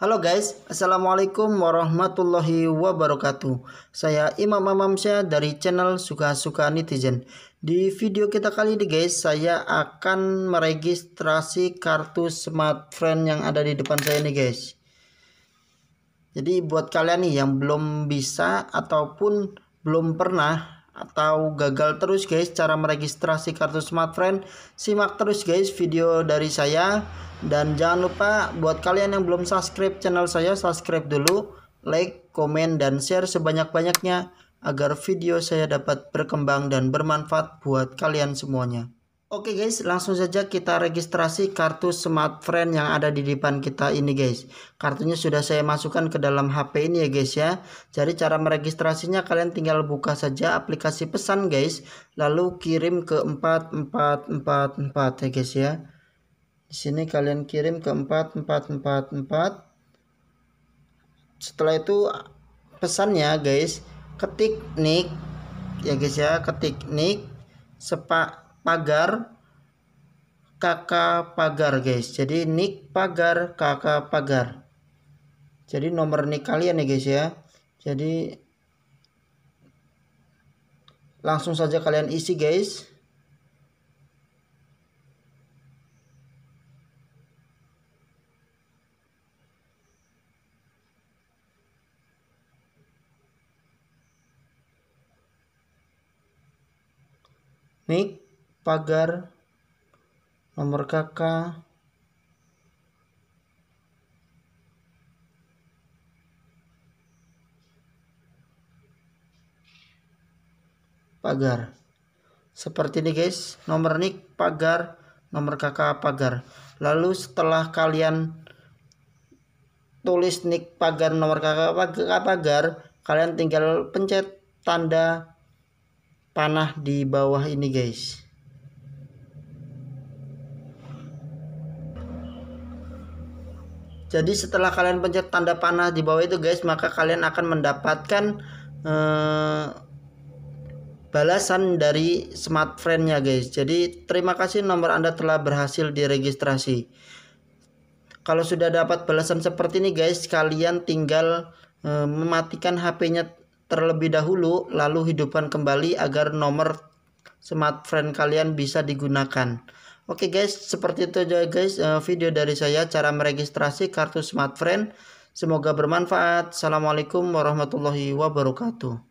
Halo guys, Assalamualaikum warahmatullahi wabarakatuh Saya Imam Amamsyah dari channel Suka-Suka Netizen Di video kita kali ini guys, saya akan meregistrasi kartu smartphone yang ada di depan saya ini guys Jadi buat kalian nih yang belum bisa ataupun belum pernah atau gagal terus guys cara meregistrasi kartu smartfren simak terus guys video dari saya dan jangan lupa buat kalian yang belum subscribe channel saya subscribe dulu like komen dan share sebanyak-banyaknya agar video saya dapat berkembang dan bermanfaat buat kalian semuanya Oke guys, langsung saja kita registrasi kartu Smart Friend yang ada di depan kita ini guys. Kartunya sudah saya masukkan ke dalam HP ini ya guys ya. Jadi cara meregistrasinya kalian tinggal buka saja aplikasi pesan guys. Lalu kirim ke 4444 ya guys ya. Di sini kalian kirim ke 4444. Setelah itu pesannya guys, ketik nick ya guys ya, ketik nick sepak pagar kakak pagar guys jadi nick pagar kakak pagar jadi nomor nick kalian ya guys ya jadi langsung saja kalian isi guys nick pagar nomor KK pagar seperti ini guys nomor nik pagar nomor KK pagar lalu setelah kalian tulis nik pagar nomor KK pagar kalian tinggal pencet tanda panah di bawah ini guys Jadi setelah kalian pencet tanda panah di bawah itu guys, maka kalian akan mendapatkan eh, balasan dari friend nya guys. Jadi terima kasih nomor Anda telah berhasil diregistrasi. Kalau sudah dapat balasan seperti ini guys, kalian tinggal eh, mematikan HP-nya terlebih dahulu lalu hidupkan kembali agar nomor Smart Friend kalian bisa digunakan. Oke okay guys, seperti itu aja guys eh, video dari saya cara meregistrasi kartu Smartfren. Semoga bermanfaat. Assalamualaikum warahmatullahi wabarakatuh.